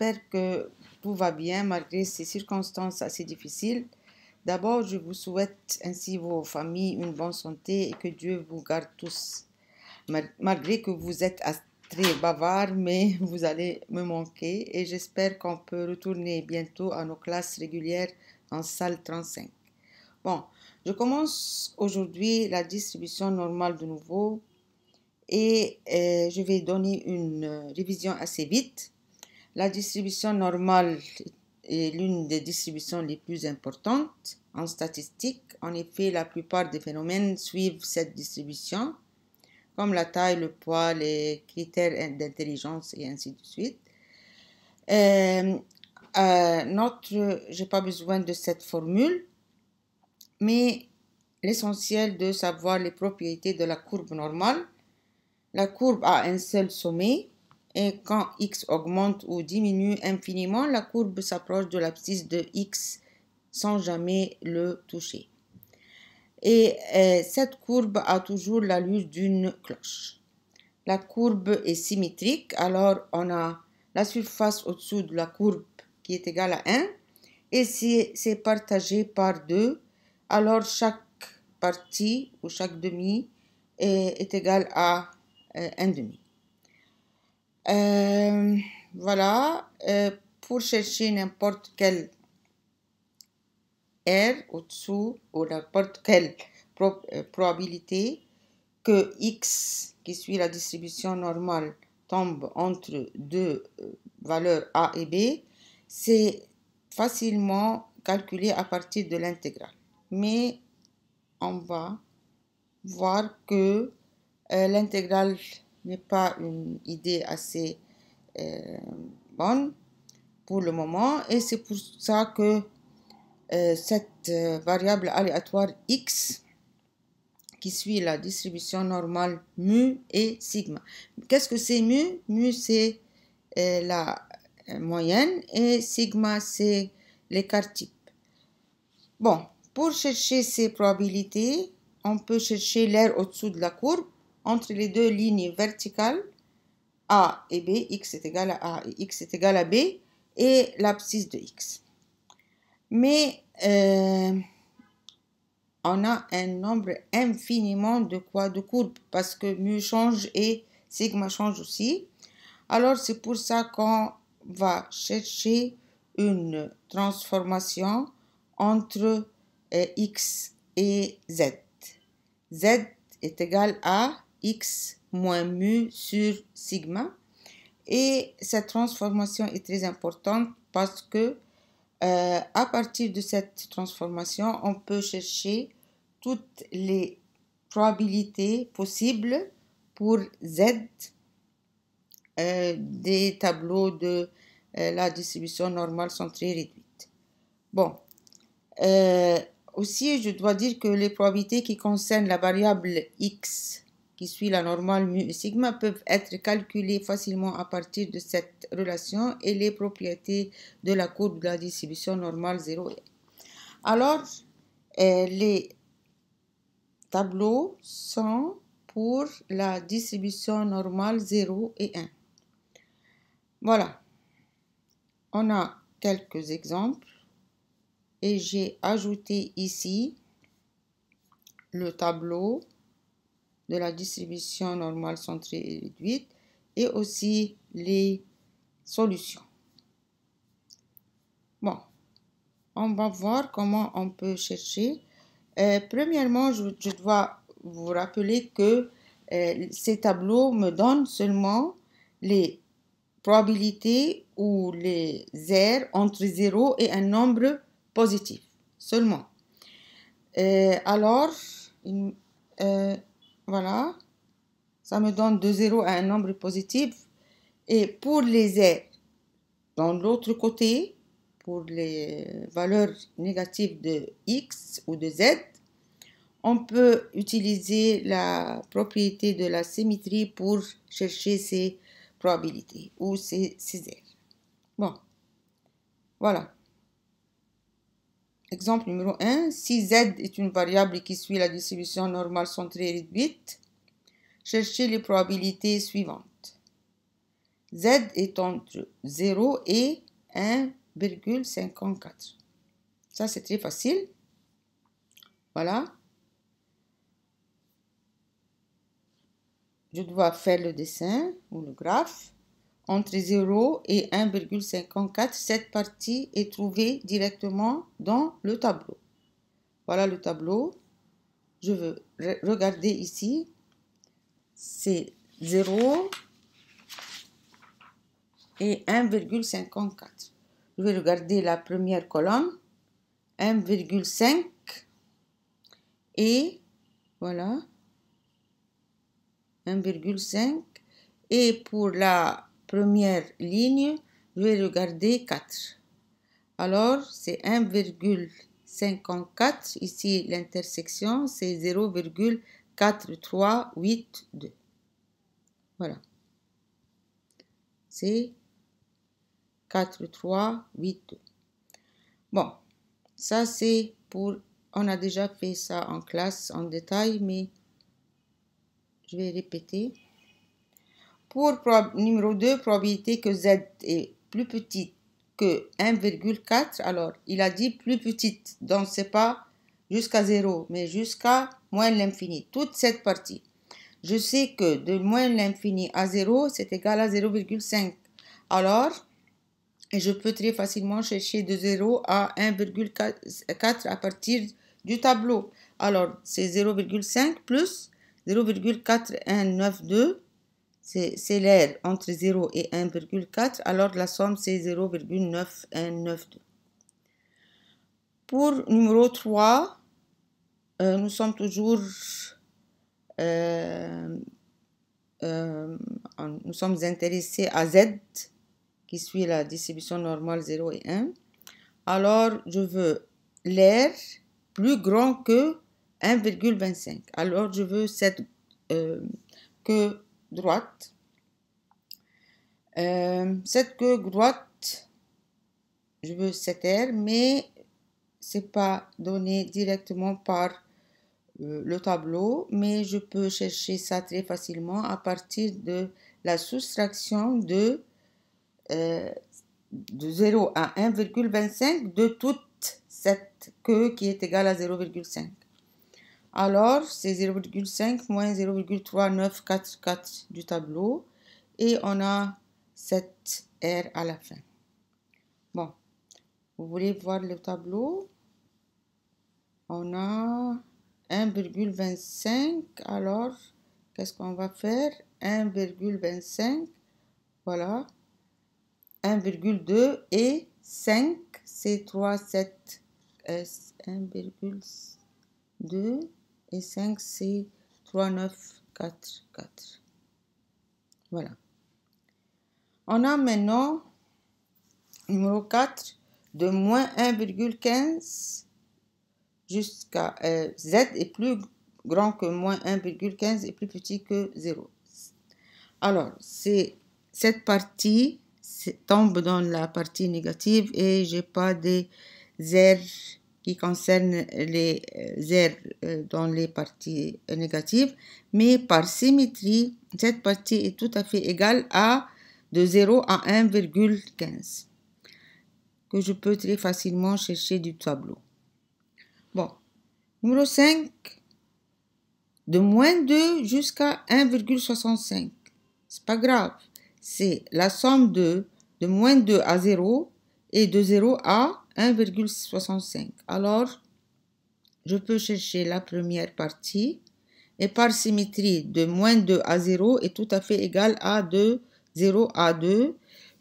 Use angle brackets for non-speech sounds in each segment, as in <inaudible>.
j'espère que tout va bien malgré ces circonstances assez difficiles. D'abord, je vous souhaite ainsi vos familles une bonne santé et que Dieu vous garde tous. Malgré que vous êtes très bavard, mais <laughs> vous allez me manquer et j'espère qu'on peut retourner bientôt à nos classes régulières en salle 35. Bon, je commence aujourd'hui la distribution normale de nouveau et euh, je vais donner une euh, révision assez vite la distribution normale est l'une des distributions les plus importantes en statistique. En effet, la plupart des phénomènes suivent cette distribution, comme la taille, le poids, les critères d'intelligence et ainsi de suite. Je euh, n'ai euh, notre, j'ai pas besoin de cette formule, mais l'essentiel de savoir les propriétés de la courbe normale. La courbe a un seul sommet et quand x augmente ou diminue infiniment, la courbe s'approche de l'abscisse de x sans jamais le toucher. Et euh, cette courbe a toujours la l'allure d'une cloche. La courbe est symétrique, alors on a la surface au-dessous de la courbe qui est égale à 1, et si c'est partagé par 2, alors chaque partie ou chaque demi est, égale à euh, un 1 demi. Euh, voilà, euh, pour chercher n'importe quelle R au-dessous ou n'importe quelle euh, probabilité que X, qui suit la distribution normale, tombe entre deux valeurs A et B, c'est facilement calculé à partir de l'intégrale. Mais on va voir que l'intégrale n'est pas une idée assez euh, bonne pour le moment et c'est pour ça que euh, cette euh, variable aléatoire x qui suit la distribution normale mu et sigma. Qu'est-ce que c'est mu Mu c'est la moyenne et sigma c'est l'écart type. Bon, pour chercher ces probabilités, on peut chercher l'air au-dessous de la courbe entre les deux lignes verticales A et B, x est égal à A et x est égal à B, et l'abscisse de x. Mais euh, on a un nombre infiniment de de courbes parce que mu change et sigma change aussi. Alors c'est pour ça qu'on va chercher une transformation entre euh, x et z. z est égal à x moins mu sur sigma. Et cette transformation est très importante parce que euh, à partir de cette transformation, on peut chercher toutes les probabilités possibles pour Z euh, des tableaux de euh, la distribution normale sont très réduites. Bon, aussi je dois dire que les probabilités qui concernent la variable x qui suit la normale mu sigma peuvent être calculés facilement à partir de cette relation et les propriétés de la courbe de la distribution normale 0 et 1. Alors, euh, les tableaux sont pour la distribution normale 0 et 1. Voilà. On a quelques exemples et j'ai ajouté ici le tableau de la distribution normale centrée et réduite et aussi les solutions. Bon, on va voir comment on peut chercher. Euh, premièrement, je, dois vous rappeler que euh, ces tableaux me donnent seulement les probabilités ou les airs entre 0 et un nombre positif seulement. Euh, alors, voilà. Ça me donne de 0 à un nombre positif. Et pour les z dans l'autre côté, pour les valeurs négatives de x ou de z, on peut utiliser la propriété de la symétrie pour chercher ces probabilités ou ces, ces Bon, voilà. Exemple numéro 1, si z est une variable qui suit la distribution normale centrée réduite, cherchez les probabilités suivantes. z est entre 0 et 1,54. Ça, c'est très facile. Voilà. Je dois faire le dessin ou le graphe entre 0 et 1,54, cette partie est trouvée directement dans le tableau. Voilà le tableau. Je veux regarder ici. C'est 0 et 1,54. Je vais regarder la première colonne. 1,5 et voilà 1,5 et pour la première ligne, je vais regarder 4. Alors, c'est 1,54. Ici, l'intersection, c'est 0,4382. Voilà. C'est 4382. Bon, ça c'est pour... On a déjà fait ça en classe en détail, mais je vais répéter. Pour numéro 2, probabilité que Z est plus petite que 1,4, alors il a dit plus petite, donc ce n'est pas jusqu'à 0, mais jusqu'à moins l'infini, toute cette partie. Je sais que de moins l'infini à 0, c'est égal à 0,5. Alors, je peux très facilement chercher de 0 à 1,4 à partir du tableau. Alors, c'est 0,5 plus 0,4192 c'est l'air entre 0 et 1,4, alors la somme c'est 0,9192. Pour numéro 3, euh, nous sommes toujours euh, euh, nous sommes intéressés à Z qui suit la distribution normale 0 et 1. Alors, je veux l'air plus grand que 1,25. Alors, je veux cette, que droite. Euh, cette queue droite, je veux cette R, mais c'est pas donné directement par euh, le tableau, mais je peux chercher ça très facilement à partir de la soustraction de, euh, de 0 à 1,25 de toute cette queue qui est égale à 0,5. Alors, c'est 0,5 moins 0,3944 du tableau. Et on a 7 R à la fin. Bon. Vous voulez voir le tableau On a 1,25. Alors, qu'est-ce qu'on va faire 1,25. Voilà. 1,2 et 5. C'est 3,7. S. 1,2 et 5 c'est 3, 9, 4, 4. Voilà. On a maintenant numéro 4 de moins 1,15 jusqu'à euh, z est plus grand que moins 1,15 et plus petit que 0. Alors, c'est cette partie tombe dans la partie négative et j'ai pas des zéros qui concerne les euh, aires euh, dans les parties négatives, mais par symétrie, cette partie est tout à fait égale à de 0 à 1,15 que je peux très facilement chercher du tableau. Bon, numéro 5, de moins 2 jusqu'à 1,65. C'est pas grave, c'est la somme de de moins 2 à 0 et de 0 à 1,65. Alors, je peux chercher la première partie et par symétrie de moins 2 à 0 est tout à fait égal à 2, 0 à 2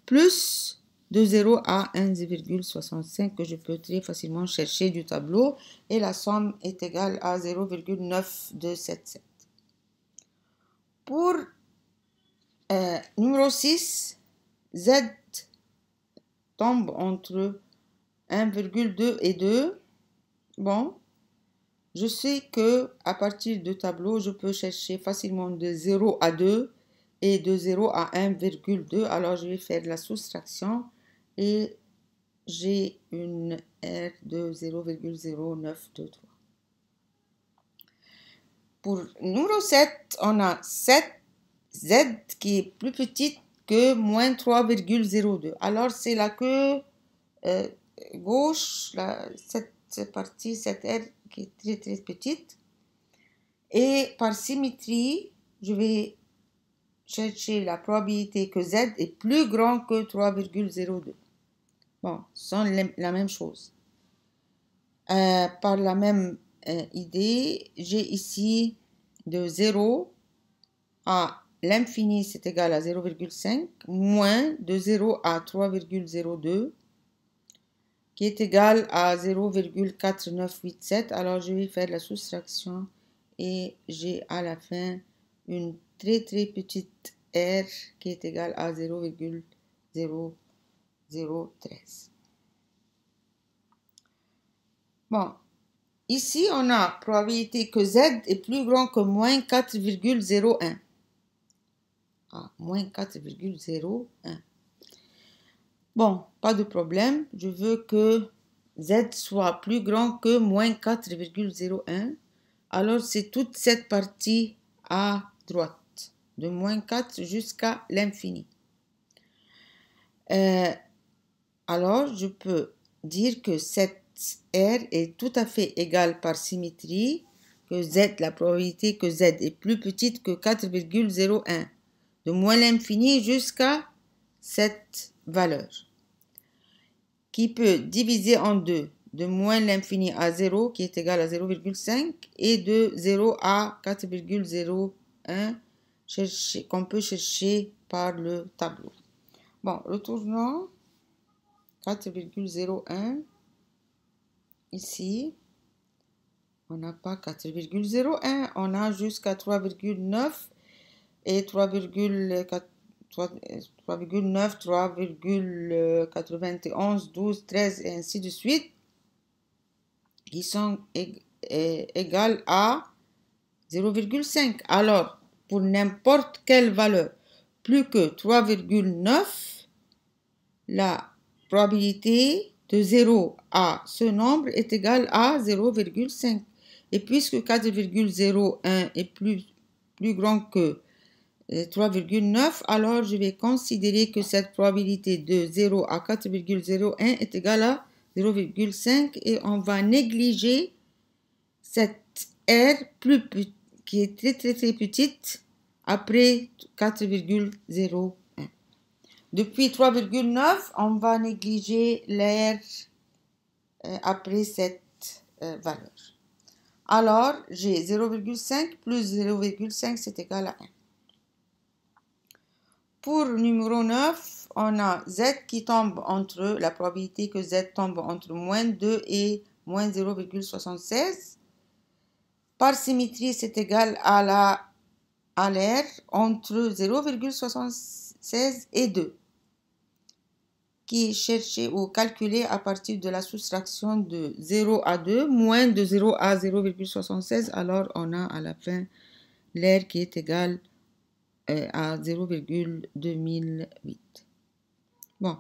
plus de 0 à 1,65 que je peux très facilement chercher du tableau et la somme est égale à 0,9277. Pour euh, numéro 6, Z tombe entre 1,2 et 2. Bon, je sais que à partir de tableau, je peux chercher facilement de 0 à 2 et de 0 à 1,2. Alors, je vais faire la soustraction et j'ai une R de 0,0923. Pour numéro 7, on a 7 Z qui est plus petite que moins 3,02. Alors, c'est là que euh, gauche, cette partie, cette R qui est très très petite. Et par symétrie, je vais chercher la probabilité que Z est plus grand que 3,02. Bon, c'est la même chose. Euh, par la même euh, idée, j'ai ici de 0 à l'infini, c'est égal à 0,5, moins de 0 à 3,02 qui est égal à 0,4987. Alors, je vais faire la soustraction et j'ai à la fin une très très petite R qui est égale à 0,0013. Bon, ici on a probabilité que Z est plus grand que moins 4,01. Ah, moins 4,01. Bon, pas de problème. Je veux que z soit plus grand que moins 4,01. Alors, c'est toute cette partie à droite, de moins 4 jusqu'à l'infini. Euh, alors, je peux dire que cette R est tout à fait égale par symétrie, que Z, la probabilité que Z est plus petite que 4,01, de moins l'infini jusqu'à cette valeur qui peut diviser en deux de moins l'infini à 0 qui est égal à 0,5 et de 0 à 4,01 qu'on peut chercher par le tableau. Bon, retournons 4,01 ici. On n'a pas 4,01, on a jusqu'à 3,9 et 3,4. 3,9, 3,91, 12, 13 et ainsi de suite, qui sont euh, égales à 0,5. Alors, pour n'importe quelle valeur plus que 3,9, la probabilité de 0 à ce nombre est égale à 0,5. Et puisque 4,01 est plus, plus grand que 3,9, euh, alors je vais considérer que cette probabilité de 0 à 4,01 est égale à 0,5 et on va négliger cette R plus qui est très très très petite après 4,01. Depuis 3,9, on va négliger l'air euh, après cette euh, valeur. Alors, j'ai 0,5 plus 0,5, c'est égal à 1. Pour numéro 9, on a Z qui tombe entre, la probabilité que Z tombe entre moins 2 et moins 0,76. Par symétrie, c'est égal à l'air entre 0,76 et 2, qui est cherché ou calculé à partir de la soustraction de 0 à 2, moins de 0 à 0,76, alors on a à la fin l'air qui est égal à... Euh, à 0,2008. Bon,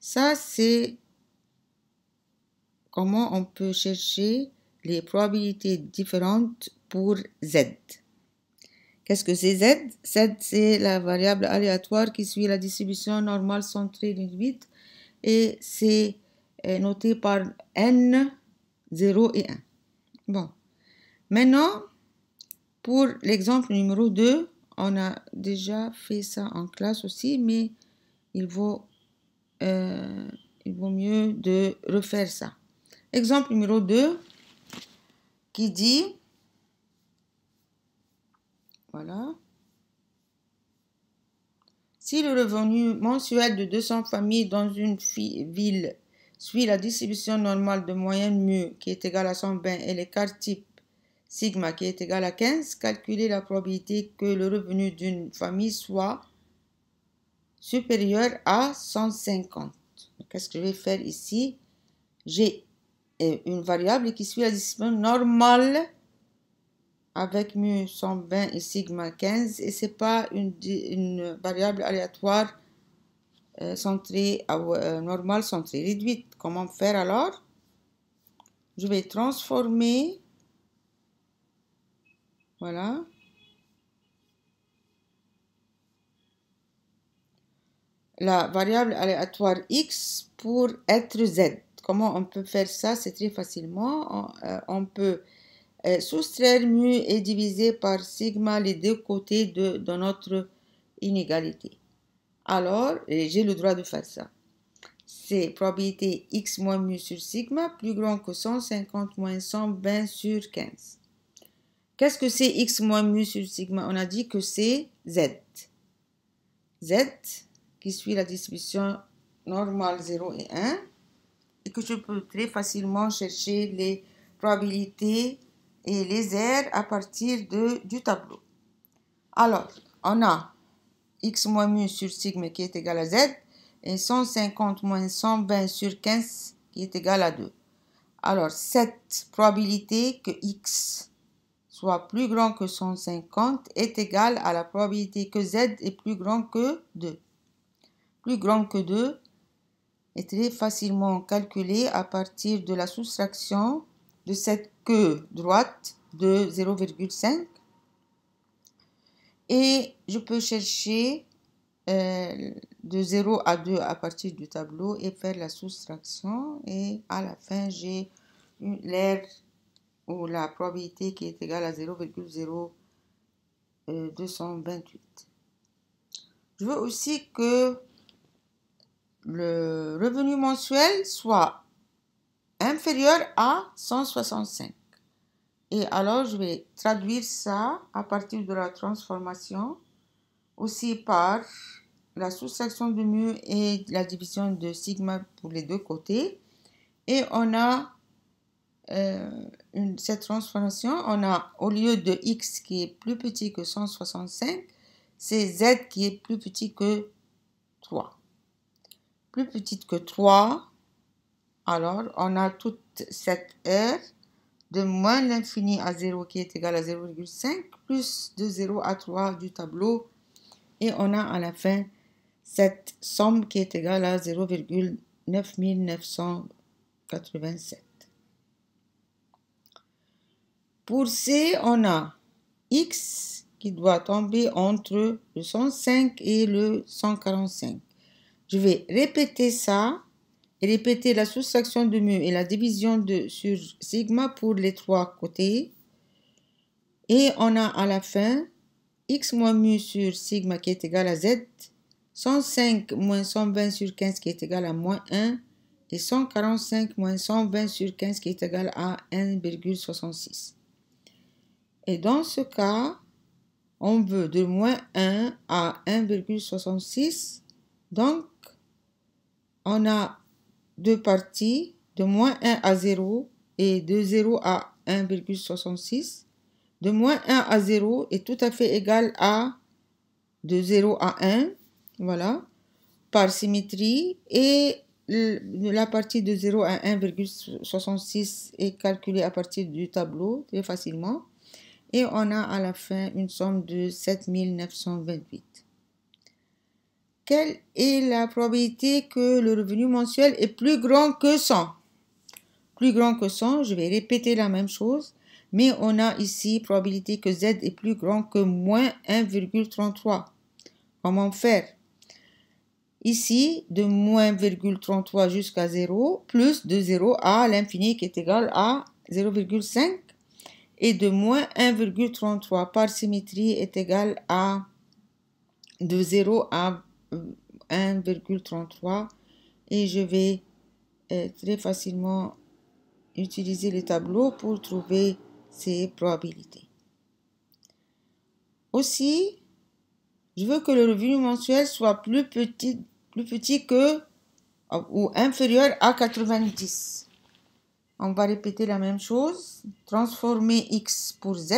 ça c'est comment on peut chercher les probabilités différentes pour Z. Qu'est-ce que c'est Z Z c'est la variable aléatoire qui suit la distribution normale centrée d'une 8 et c'est euh, noté par N, 0 et 1. Bon. Maintenant, pour l'exemple numéro 2, on a déjà fait ça en classe aussi, mais il vaut, euh, il vaut mieux de refaire ça. Exemple numéro 2 qui dit, voilà, si le revenu mensuel de 200 familles dans une ville suit la distribution normale de moyenne mu qui est égale à 120 et l'écart type sigma qui est égal à 15, calculer la probabilité que le revenu d'une famille soit supérieur à 150. Qu'est-ce que je vais faire ici J'ai euh, une variable qui suit la distribution normale avec mu 120 et sigma 15 et c'est pas une, variable aléatoire euh, centrée ah euh, normale centrée réduite. Comment faire alors Je vais transformer voilà. La variable aléatoire x pour être z. Comment on peut faire ça C'est très facilement. On, euh, peut euh, soustraire mu et diviser par sigma les deux côtés de, de notre inégalité. Alors, j'ai le droit de faire ça. C'est probabilité x moins mu sur sigma plus grand que 150 moins 120 sur 15. Qu'est-ce que c'est x moins mu sur sigma On a dit que c'est z. z qui suit la distribution normale 0 et 1 et que je peux très facilement chercher les probabilités et les airs à partir de, du tableau. Alors, on a x moins mu sur sigma qui est égal à z et 150 moins 120 sur 15 qui est égal à 2. Alors, cette probabilité que x soit plus grand que 150 est égal à la probabilité que z est plus grand que 2. Plus grand que 2 est très facilement calculé à partir de la soustraction de cette queue droite de 0,5 et je peux chercher euh, de 0 à 2 à partir du tableau et faire la soustraction et à la fin j'ai l'air ou la probabilité qui est égale à 0,0228. Euh, je veux aussi que le revenu mensuel soit inférieur à 165. Et alors, je vais traduire ça à partir de la transformation, aussi par la soustraction de mu et la division de sigma pour les deux côtés. Et on a euh, une, cette transformation, on a au lieu de x qui est plus petit que 165, c'est z qui est plus petit que 3. Plus petite que 3, alors on a toute cette r de moins l'infini à 0 qui est égal à 0,5 plus de 0 à 3 du tableau. Et on a à la fin cette somme qui est égale à 0,9987. Pour C, on a X qui doit tomber entre le 105 et le 145. Je vais répéter ça et répéter la soustraction de mu et la division de sur sigma pour les trois côtés. Et on a à la fin x moins mu sur sigma qui est égal à z, 105 moins 120 sur 15 qui est égal à moins 1, et 145 moins 120 sur 15 qui est égal à 1,66. Et dans ce cas, on veut de moins 1 à 1,66. Donc, on a deux parties, de moins 1 à 0 et de 0 à 1,66. De moins 1 à 0 est tout à fait égal à de 0 à 1, voilà, par symétrie. Et la partie de 0 à 1,66 est calculée à partir du tableau très facilement et on a à la fin une somme de 7928. Quelle est la probabilité que le revenu mensuel est plus grand que 100 Plus grand que 100, je vais répéter la même chose, mais on a ici probabilité que Z est plus grand que moins 1,33. Comment faire Ici, de moins 1,33 jusqu'à 0, plus de 0 à l'infini qui est égal à 0,5 et de moins 1,33 par symétrie est égal à de 0 à 1,33 euh, et je vais euh, très facilement utiliser le tableau pour trouver ces probabilités. Aussi, je veux que le revenu mensuel soit plus petit, plus petit que ou inférieur à 90. On va répéter la même chose. Transformer X pour Z.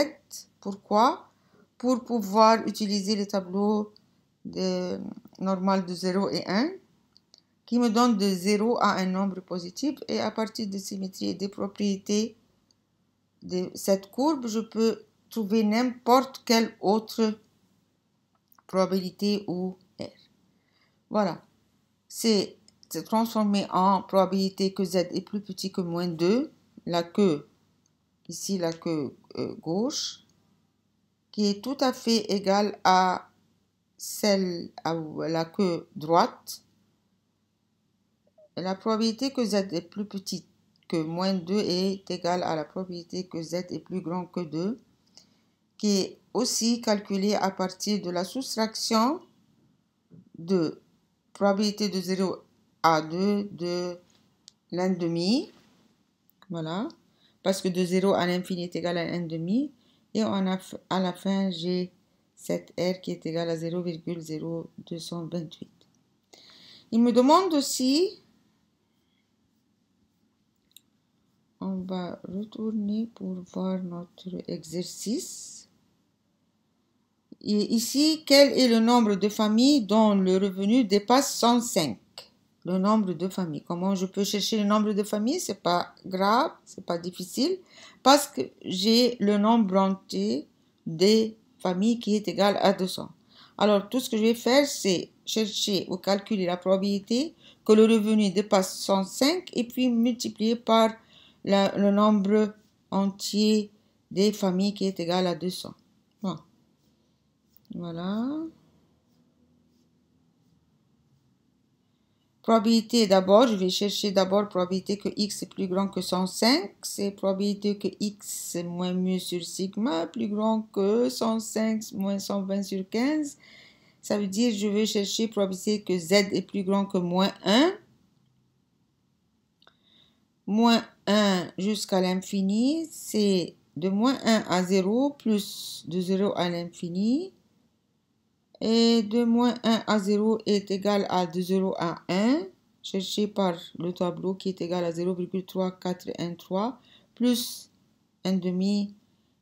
Pourquoi Pour pouvoir utiliser le tableau de, normal de 0 et 1 qui me donne de 0 à un nombre positif. Et à partir de symétrie et des propriétés de cette courbe, je peux trouver n'importe quelle autre probabilité ou R. Voilà. C'est transformer transformé en probabilité que z est plus petit que moins 2, la queue, ici la queue euh, gauche, qui est tout à fait égale à celle, à la queue droite. La probabilité que z est plus petite que moins 2 est égale à la probabilité que z est plus grand que 2, qui est aussi calculée à partir de la soustraction de probabilité de 0 à 2 de l'un demi. Voilà. Parce que de 0 à l'infini est égal à 1 demi. Et on a, à la fin, j'ai cette R qui est égale à 0,0228. Il me demande aussi, on va retourner pour voir notre exercice. Et ici, quel est le nombre de familles dont le revenu dépasse 105 le nombre de familles. Comment je peux chercher le nombre de familles C'est pas grave, c'est pas difficile, parce que j'ai le nombre entier des familles qui est égal à 200. Alors tout ce que je vais faire, c'est chercher ou calculer la probabilité que le revenu dépasse 105 et puis multiplier par le nombre entier des familles qui est égal à 200. Bon. Voilà. Probabilité d'abord, je vais chercher d'abord probabilité que x est plus grand que 105. C'est probabilité que x est moins mu sur sigma plus grand que 105 moins 120 sur 15. Ça veut dire je vais chercher probabilité que z est plus grand que moins 1. Moins 1 jusqu'à l'infini, c'est de moins 1 à 0 plus de 0 à l'infini et de moins 1 à 0 est égal à 2 0 à 1, cherché par le tableau qui est égal à 0,3413 plus 1 demi.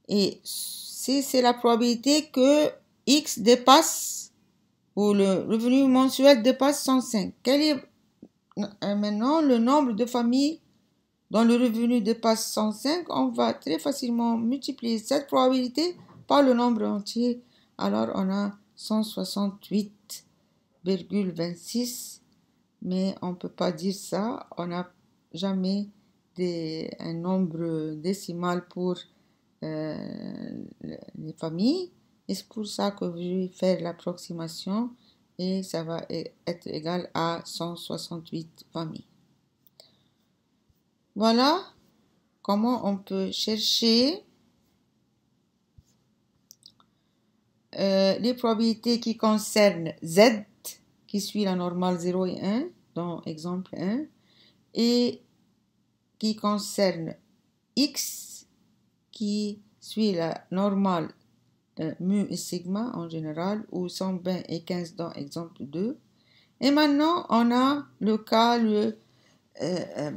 Et si c'est la probabilité que X dépasse ou le revenu mensuel dépasse 105, quel est euh, maintenant le nombre de familles dont le revenu dépasse 105, on va très facilement multiplier cette probabilité par le nombre entier. Alors, on a 168,26, mais on peut pas dire ça. On n'a jamais des, un nombre décimal pour euh, les familles. Et c'est pour ça que je vais faire l'approximation et ça va e, être égal à 168 familles. Voilà comment on peut chercher Euh, les probabilités qui concernent Z, qui suit la normale 0 et 1, dans exemple 1, et qui concernent X, qui suit la normale mu et sigma en général, ou 120 et 15 dans exemple 2. Et maintenant, on a le cas, euh, euh,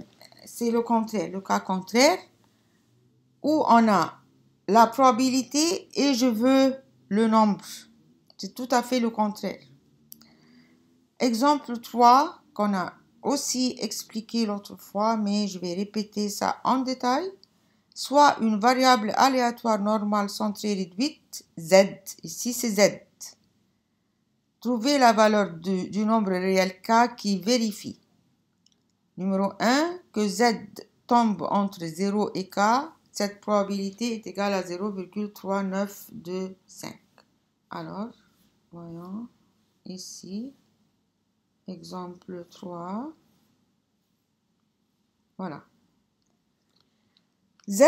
c'est le contraire, le cas contraire, où on a la probabilité et je veux le nombre. C'est tout à fait le contraire. Exemple 3 qu'on a aussi expliqué l'autre fois, mais je vais répéter ça en détail. Soit une variable aléatoire normale centrée réduite, z, ici c'est z. Trouvez la valeur du nombre réel k qui vérifie. Numéro 1, que z tombe entre 0 et k, cette probabilité est égale à 0,3925. Alors, voyons ici, exemple 3. Voilà. Z,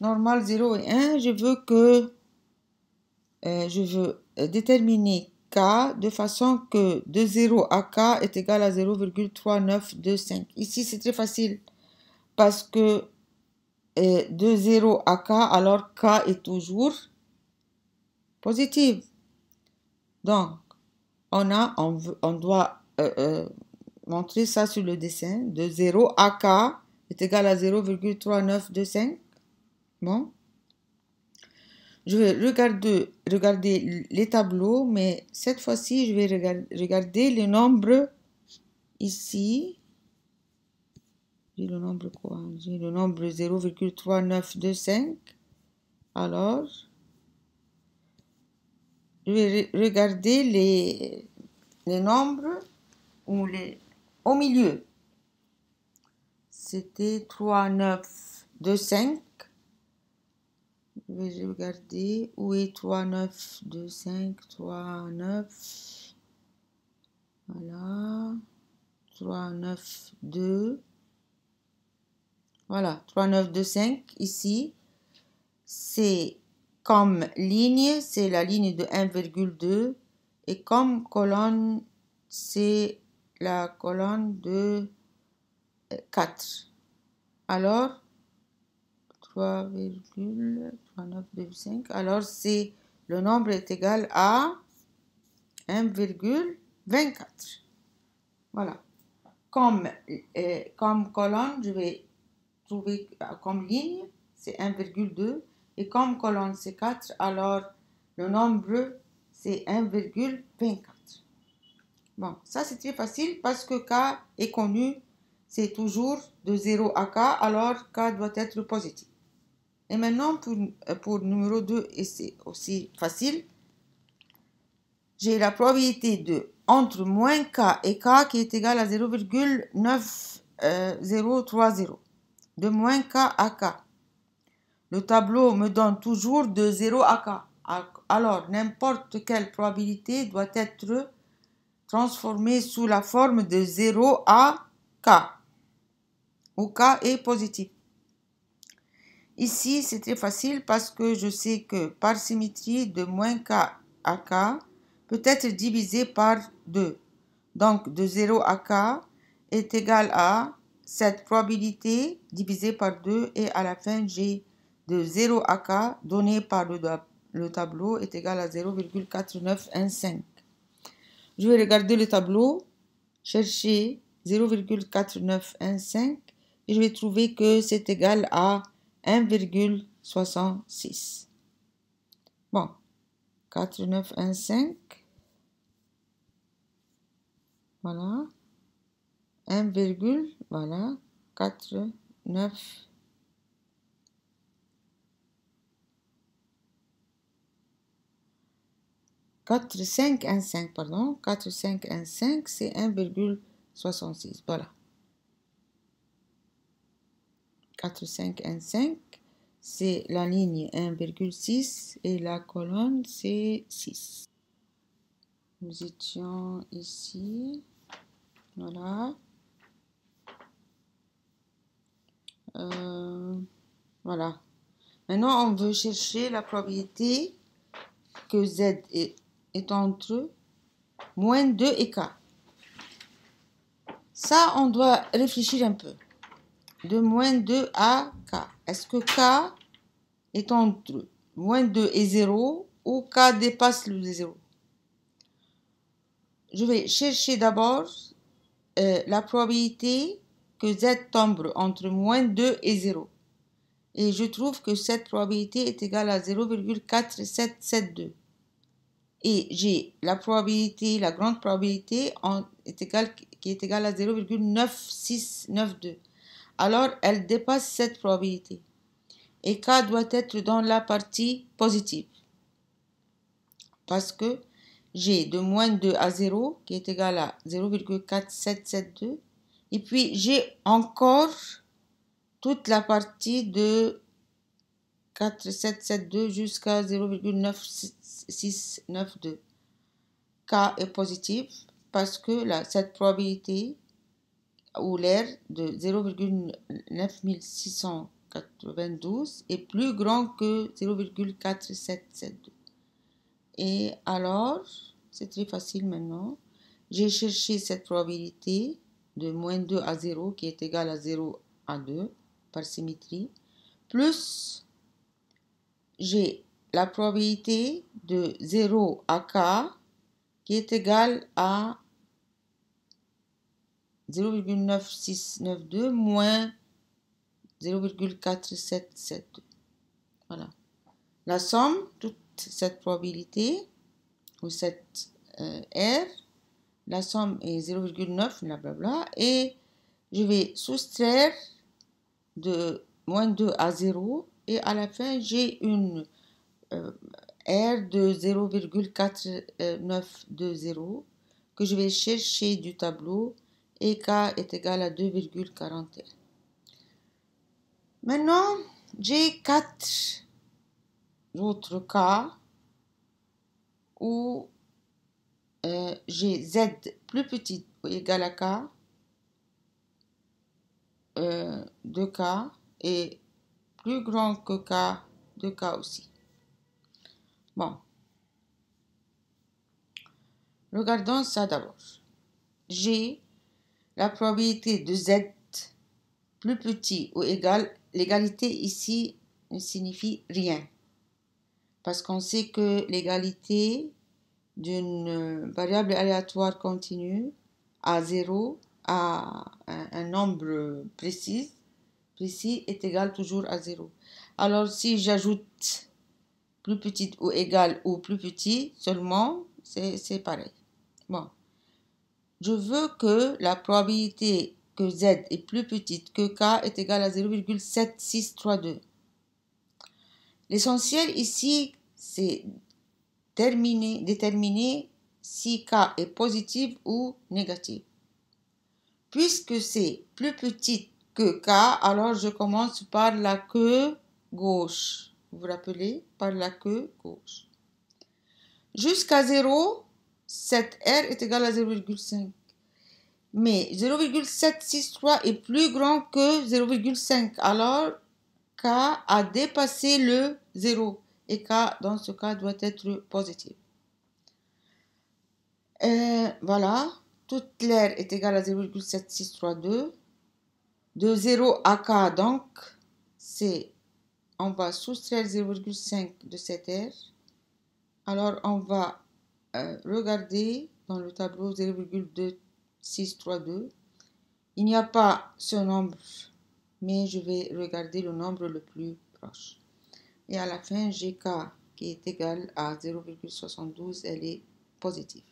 normal 0 et 1, je veux que euh, je veux déterminer K de façon que de 0 à K est égal à 0,3925. Ici, c'est très facile parce que euh, de 0 à K, alors K est toujours positive. Donc, on, on, doit euh, euh, montrer ça sur le dessin. De 0 à K est égal à 0,3925. Bon. Je vais regarder, les tableaux, mais cette fois-ci, je vais regarder, regarder les nombres ici. J'ai le nombre quoi J'ai le nombre 0,3925. Alors, regardez les, les nombres ou les, au milieu. C'était 3, 9, 2, 5. Je vais regarder où est 3, 9, 2, 5, 3, 9. Voilà. 3, 9, 2. Voilà, 3, 9, 2, 5. Ici, c'est comme ligne, c'est la ligne de 1,2 et comme colonne, c'est la colonne de 4. Euh, alors, 3,3925. Alors, c'est le nombre est égal à 1,24. Voilà. Comme, euh, comme colonne, je vais trouver euh, comme ligne, c'est 1,2 et comme colonne c'est 4, alors le nombre c'est 1,24. Bon, ça c'est très facile parce que K est connu, c'est toujours de 0 à K, alors K doit être positif. Et maintenant pour, pour numéro 2, et c'est aussi facile, j'ai la probabilité de entre moins K et K qui est égale à 0,9030 euh, de moins K à K. Le tableau me donne toujours de 0 à K. Alors, n'importe quelle probabilité doit être transformée sous la forme de 0 à K, où K est positif. Ici, c'est très facile parce que je sais que par symétrie de moins K à K peut être divisé par 2. Donc, de 0 à K est égal à cette probabilité divisée par 2 et à la fin, j'ai de 0 à K, donné par le, tableau est égal à 0,4915. Je vais regarder le tableau, chercher 0,4915 et je vais trouver que c'est égal à 1,66. Bon, 4915. Voilà. 1, voilà. 4, 5, 1, 5, pardon. 4, 5, 1, 5, c'est 1,66. Voilà. 4, 5, 1, 5, c'est la ligne 1,6 et la colonne, c'est 6. Nous étions ici. Voilà. Euh, voilà. Maintenant, on veut chercher la propriété que Z est est entre moins 2 et k. Ça, on doit réfléchir un peu. De moins 2 à k. Est-ce que k est entre moins 2 et 0 ou k dépasse le 0 Je vais chercher d'abord euh, la probabilité que z tombe entre moins 2 et 0. Et je trouve que cette probabilité est égale à 0,4772 et j'ai la probabilité, la grande probabilité qui est égale à 0,9692. Alors, elle dépasse cette probabilité. Et K doit être dans la partie positive. Parce que j'ai de moins 2 à 0, qui est égal à 0,4772. Et puis, j'ai encore toute la partie de 4772 jusqu'à 0,9692. K est positif parce que cette probabilité ou l'air de 0,9692 est plus grand que 0,4772. Et alors, c'est très facile maintenant. J'ai cherché cette probabilité de moins 2 à 0 qui est égale à 0 à 2 par symétrie, plus j'ai la probabilité de 0 à k qui est égale à 0,9692 moins 0,4772. Voilà. La somme, toute cette probabilité, ou cette euh, R, la somme est 0,9, blablabla, et je vais soustraire de moins 2 à 0 et à la fin j'ai une euh, R de 0,4920 euh, que je vais chercher du tableau et K est égal à 2,41. Maintenant, j'ai quatre autres cas où euh, j'ai Z plus petit ou égal à K, euh, 2K et grand que K de K aussi. Bon. Regardons ça d'abord. j'ai la probabilité de Z plus petit ou égal, l'égalité ici ne signifie rien. Parce qu'on sait que l'égalité d'une variable aléatoire continue à 0, à un, un nombre précis, ici, est égal toujours à 0. Alors si j'ajoute plus petite ou égal ou plus petit seulement, c'est pareil. Bon. Je veux que la probabilité que z est plus petite que k est égale à 0,7632. L'essentiel ici, c'est déterminer si k est positive ou négative. Puisque c'est plus petite que K. Alors je commence par la queue gauche. Vous vous rappelez Par la queue gauche. Jusqu'à 0, cette R est égale à 0,5. Mais 0,763 est plus grand que 0,5. Alors K a dépassé le 0. Et K, dans ce cas, doit être positif. Euh, voilà, toute l'air est égale à 0,7632. De 0 à k, donc, c'est, on va soustraire 0,5 de cette R. Alors, on va euh, regarder dans le tableau 0,2632. Il n'y a pas ce nombre, mais je vais regarder le nombre le plus proche. Et à la fin, k qui est égal à 0,72, elle est positive.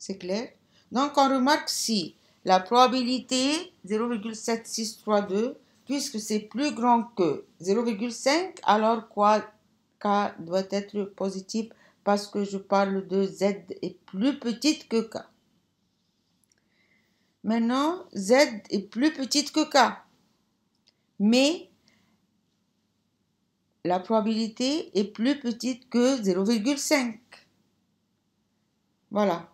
C'est clair Donc, on remarque si la probabilité 0,7632 puisque c'est plus grand que 0,5 alors quoi K doit être positif parce que je parle de Z est plus petite que K. Maintenant, Z est plus petite que K. Mais la probabilité est plus petite que 0,5. Voilà.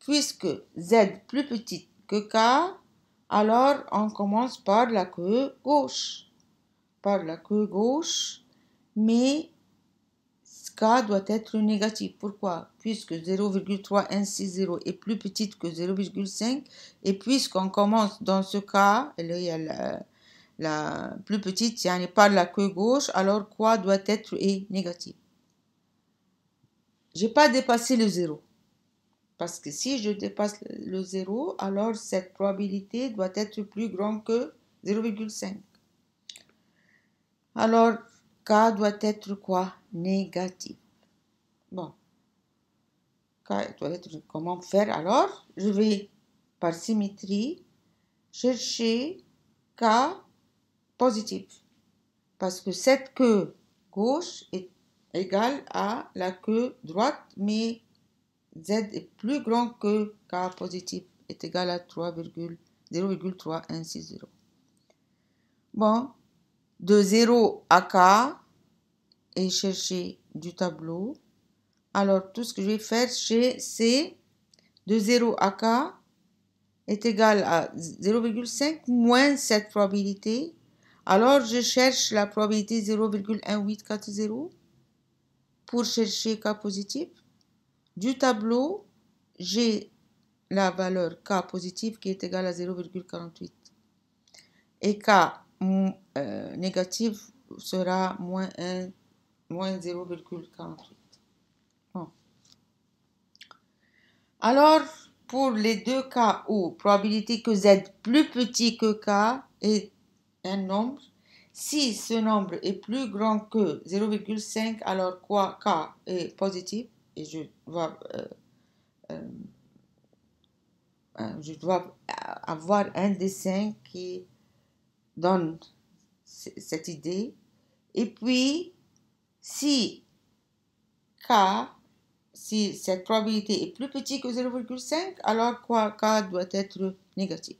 Puisque Z plus petite que alors on commence par la queue gauche. Par la queue gauche, mais K doit être négatif. Pourquoi Puisque 0,3160 est plus petite que 0,5 et puisqu'on commence dans ce cas, euh, la, plus petite, a par la queue gauche, alors quoi doit être négatif négatif. n'ai pas dépassé le 0. Parce que si je dépasse le 0, alors cette probabilité doit être plus grande que 0,5. Alors, K doit être quoi Négatif. Bon. K doit être... Comment faire alors Je vais, par symétrie, chercher K positif. Parce que cette queue gauche est égale à la queue droite, mais Z est plus grand que K positif est égal à 3,0,3160. Bon, de 0 à K et chercher du tableau. Alors, tout ce que je vais faire c'est C, de 0 à K est égal à 0,5 moins cette probabilité. Alors, je cherche la probabilité 0,1840 pour chercher K positif. Du tableau, j'ai la valeur K positive qui est égale à 0,48. Et K euh, négatif sera moins, 1, 0,48. Alors, pour les deux cas où probabilité que Z plus petit que K est un nombre, si ce nombre est plus grand que 0,5, alors quoi K est positif et je dois, euh, euh, euh, avoir un dessin qui donne cette idée. Et puis, si K, si cette probabilité est plus petite que 0,5, alors K doit être négatif.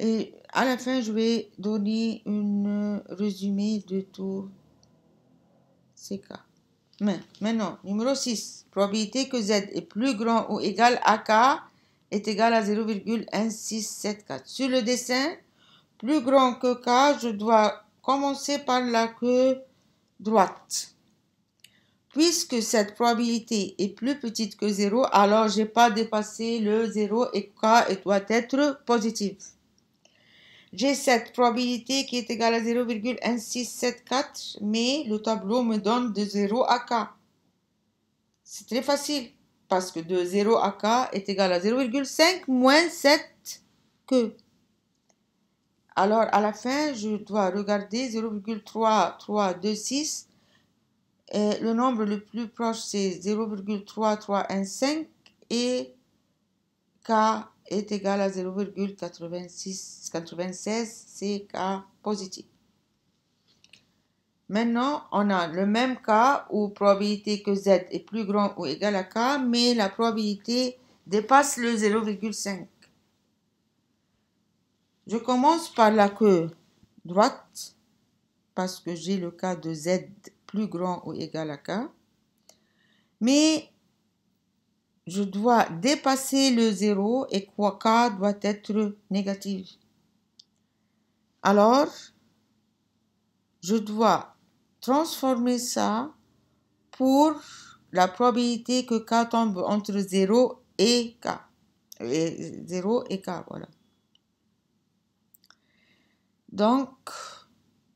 Et à la fin, je vais donner un résumé de tous ces cas maintenant, numéro 6. Probabilité que Z est plus grand ou égal à K est égal à 0,1674. Sur le dessin, plus grand que K, je dois commencer par la queue droite. Puisque cette probabilité est plus petite que 0, alors je n'ai pas dépassé le 0 et K doit être positif. J'ai cette probabilité qui est égale à 0,1674, mais le tableau me donne de 0 à K. C'est très facile, parce que de 0 à K est égal à 0,5 moins 7 que. Alors, à la fin, je dois regarder 0,3326. le nombre le plus proche, c'est 0,3315 et K est égal à 0,96 CK positif. Maintenant, on a le même cas où probabilité que Z est plus grand ou égal à K, mais la probabilité dépasse le 0,5. Je commence par la queue droite parce que j'ai le cas de Z plus grand ou égal à K. Mais je dois dépasser le 0 et quoi K doit être négatif. Alors, je dois transformer ça pour la probabilité que K tombe entre 0 et K. 0 et K, voilà. Donc,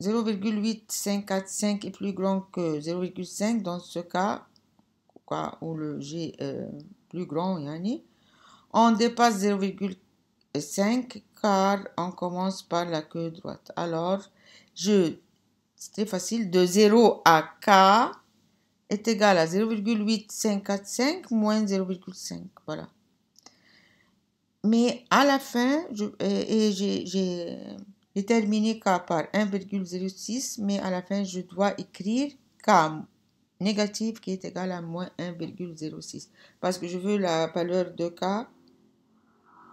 0,8545 est plus grand que 0,5 dans ce cas, où le G euh, plus grand, yani, on dépasse 0,5 car on commence par la queue droite. Alors, je, c'était facile, de 0 à K est égal à 0,8545 moins 0,5. Voilà. Mais à la fin, j'ai terminé K par 1,06, mais à la fin, je dois écrire K négative qui est égale à moins 1,06 parce que je veux la valeur de K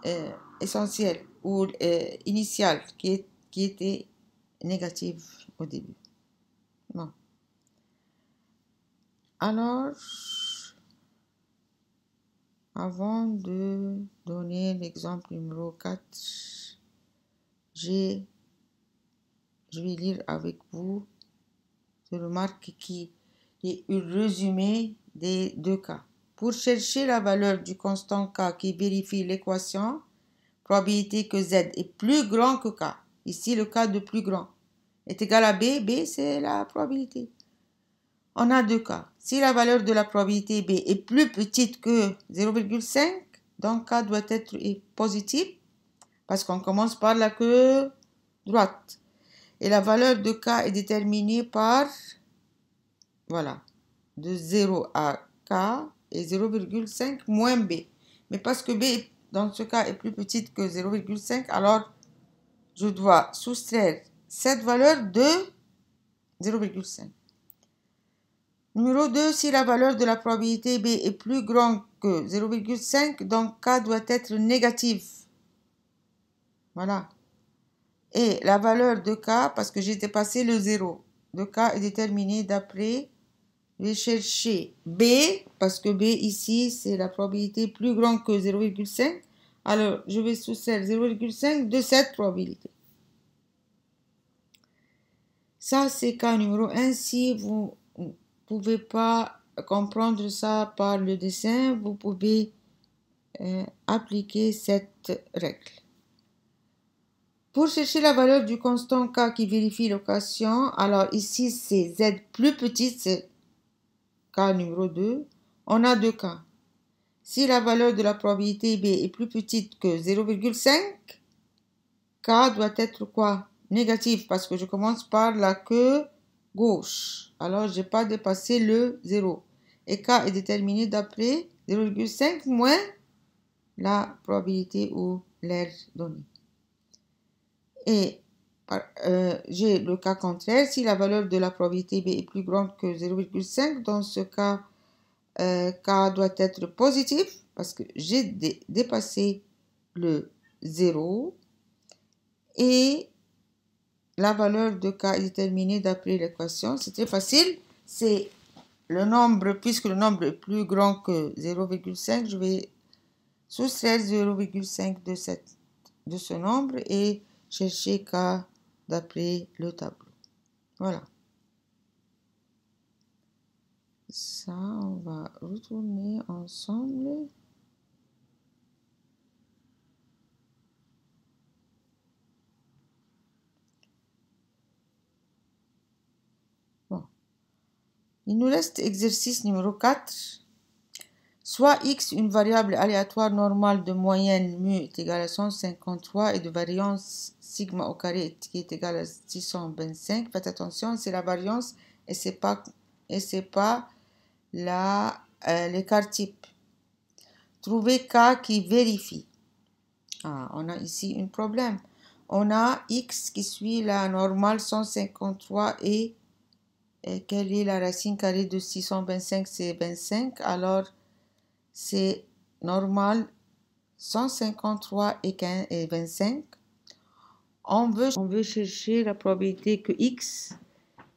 euh, essentielle ou euh, initiale qui, qui était négative au début. non Alors, avant de donner l'exemple numéro 4, je vais lire avec vous le remarque qui et un résumé des deux cas. Pour chercher la valeur du constant K qui vérifie l'équation, probabilité que Z est plus grand que K, ici le cas de plus grand, est égal à B, B c'est la probabilité. On a deux cas. Si la valeur de la probabilité B est plus petite que 0,5, donc K doit être positif parce qu'on commence par la queue droite. Et la valeur de K est déterminée par voilà. De 0 à K et 0,5 moins B. Mais parce que B, dans ce cas, est plus petite que 0,5, alors je dois soustraire cette valeur de 0,5. Numéro 2, si la valeur de la probabilité B est plus grande que 0,5, donc K doit être négatif Voilà. Et la valeur de K, parce que j'ai dépassé le 0, de K est déterminée d'après vais chercher B, parce que B ici, c'est la probabilité plus grande que 0,5. Alors, je vais sous celle 0,5 de cette probabilité. Ça, c'est cas numéro 1. Si vous ne pouvez pas comprendre ça par le dessin, vous pouvez euh, appliquer cette règle. Pour chercher la valeur du constant K qui vérifie l'occasion, alors ici c'est Z plus petite, c'est cas numéro 2, on a deux cas. Si la valeur de la probabilité B est plus petite que 0,5, K doit être quoi Négatif, parce que je commence par la queue gauche. Alors, je n'ai pas dépassé le 0. Et K est déterminé d'après 0,5 moins la probabilité ou l'air donné. Et euh, j'ai le cas contraire, si la valeur de la probabilité B est plus grande que 0,5, dans ce cas, euh, K doit être positif parce que j'ai dépassé le 0 et la valeur de K est déterminée d'après l'équation. C'est très facile. C'est le nombre, puisque le nombre est plus grand que 0,5, je vais soustraire 0,5 de, de ce nombre et chercher K d'appeler le tableau. Voilà. Ça, on va retourner ensemble. Bon. Il nous reste exercice numéro 4 soit x une variable aléatoire normale de moyenne mu est égale à 153 et de variance sigma au carré qui est égale à 625. Faites attention, c'est la variance et c'est pas pas euh, l'écart type. Trouvez k qui vérifie. Ah, on a ici un problème. On a x qui suit la normale 153 et quelle est la racine carrée de 625 C'est 25. Alors c'est normal 153 et, et 25. On veut, on veut chercher la probabilité que x,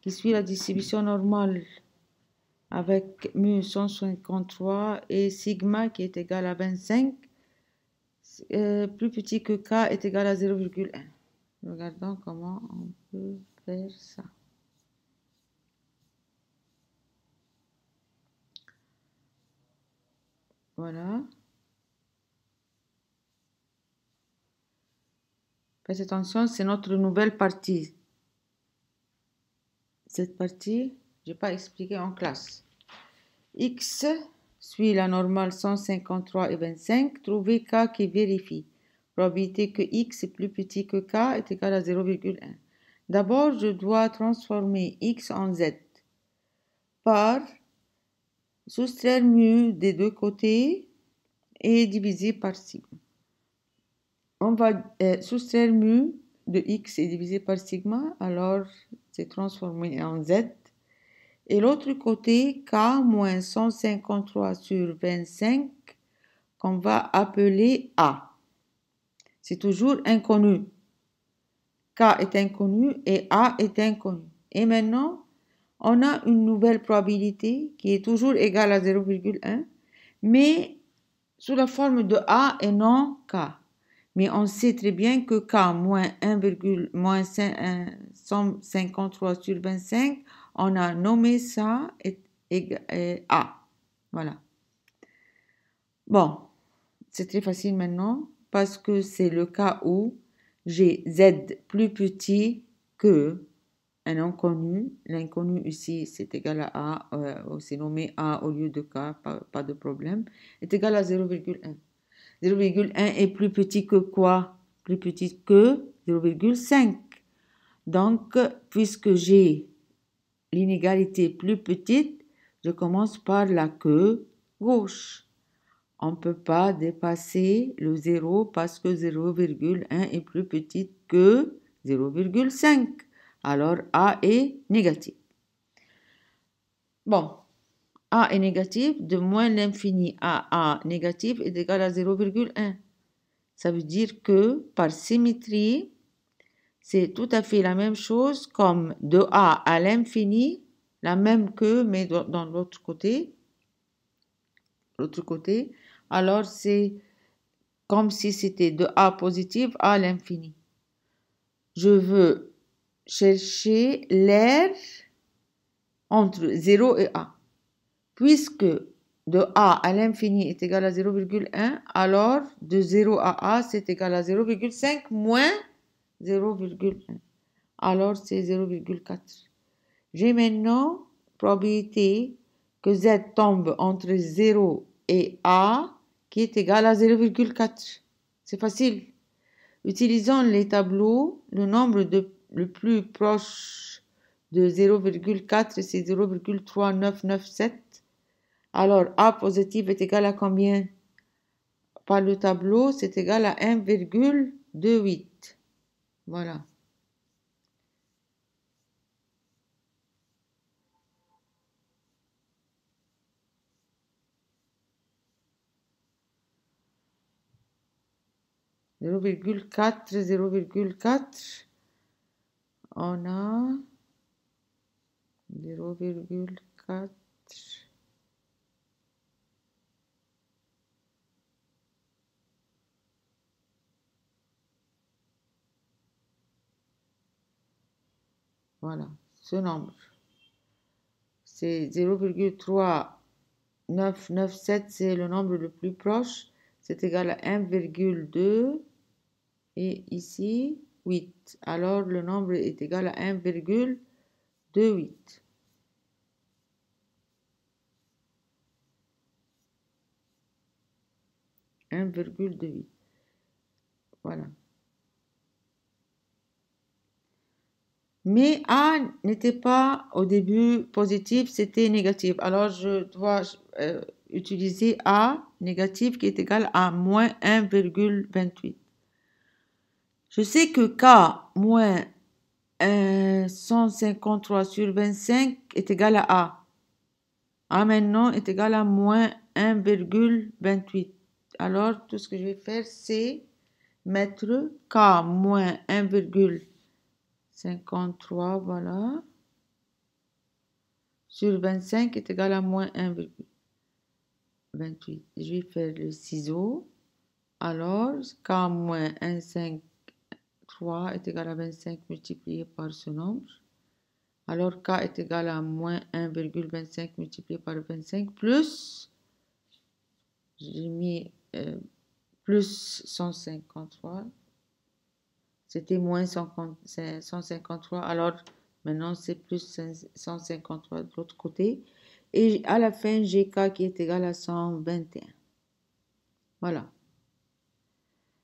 qui suit la distribution normale, avec mu 153 et sigma qui est égal à 25, euh, plus petit que k est égal à 0,1. Regardons comment on peut faire ça. Voilà. Faites attention, c'est notre nouvelle partie. Cette partie, je n'ai pas expliqué en classe. X suit la normale 153 et 25. Trouvez K qui vérifie. Probabilité que X est plus petit que K est égale à 0,1. D'abord, je dois transformer X en Z par Soustraire mu des deux côtés et diviser par sigma. On va euh, soustraire mu de x et diviser par sigma, alors c'est transformé en z. Et l'autre côté, k moins 153 sur 25, qu'on va appeler a. C'est toujours inconnu. K est inconnu et A est inconnu. Et maintenant, on a une nouvelle probabilité qui est toujours égale à 0,1, mais sous la forme de A et non K. Mais on sait très bien que K moins 1,53 sur 25, on a nommé ça A. Voilà. Bon, c'est très facile maintenant parce que c'est le cas où j'ai Z plus petit que un inconnu. L'inconnu ici, c'est égal à A, euh, oh, c'est nommé A au lieu de K, pas, pas de problème, est égal à 0,1. 0,1 est plus petit que quoi Plus petit que 0,5. Donc, puisque j'ai l'inégalité plus petite, je commence par la queue gauche. On ne peut pas dépasser le 0 parce que 0,1 est plus petit que 0,5. Alors A est négatif. Bon, A est négatif, de moins l'infini à A négatif est égal à 0,1. Ça veut dire que par symétrie, c'est tout à fait la même chose comme de A à l'infini, la même que, mais dans l'autre côté. L'autre côté, alors c'est comme si c'était de A positive à l'infini. Je veux chercher l'air entre 0 et A. Puisque de A à l'infini est égal à 0,1, alors de 0 à A, c'est égal à 0,5 moins 0,1. Alors, c'est 0,4. J'ai maintenant probabilité que Z tombe entre 0 et A, qui est égal à 0,4. C'est facile. Utilisons les tableaux, le nombre de le plus proche de 0,4, c'est 0,3997. Alors, A positif est égal à combien Par le tableau, c'est égal à 1,28. Voilà. 0,4, 0,4 on a 0,4 Voilà, ce nombre. C'est 0,3997, c'est le nombre le plus proche. C'est égal à 1,2. Et ici, 8. Alors le nombre est égal à 1,28. Voilà. Mais A n'était pas au début positif, c'était négatif. Alors je dois euh, utiliser A négatif qui est égal à moins 1,28. Je sais que K moins 153 sur 25 est égal à A. A maintenant est égal à moins 1,28. Alors, tout ce que je vais faire, c'est mettre K moins 1,53, voilà, sur 25 est égal à moins 1,28. Je vais faire le ciseau. Alors, K moins 1,5 3 est égal à 25 multiplié par ce nombre, alors K est égal à moins 1,25 multiplié par 25 plus, j'ai mis euh, plus 153, c'était moins 153, alors maintenant c'est plus 153 de l'autre côté, et à la fin j'ai K qui est égal à 121. Voilà.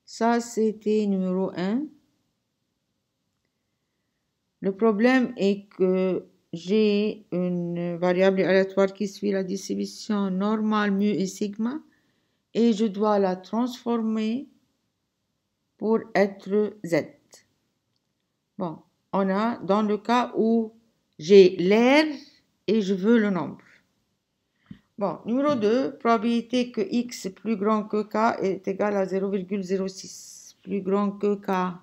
Ça, c'était numéro 1. Le problème est que j'ai une variable aléatoire qui suit la distribution normale mu et sigma et je dois la transformer pour être z. Bon, on a dans le cas où j'ai l'air et je veux le nombre. Bon, numéro 2, probabilité que x plus grand que k est égal à 0,06. Plus grand que k,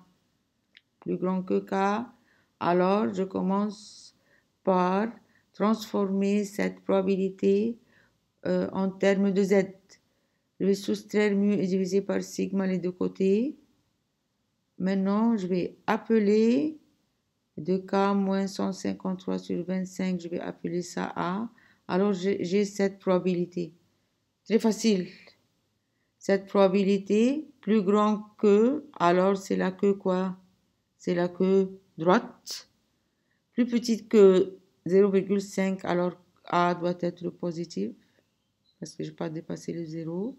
plus grand que k, alors je commence par transformer cette probabilité euh, en termes de z. Je vais soustraire mu et diviser par sigma les deux côtés. Maintenant, je vais appeler 2K moins 153 sur 25, je vais appeler ça A. Alors, j'ai cette probabilité. Très facile. Cette probabilité, plus grande que, alors c'est la queue quoi C'est la queue droite, plus petite que 0,5, alors A doit être positive, parce que je n'ai pas dépassé le 0.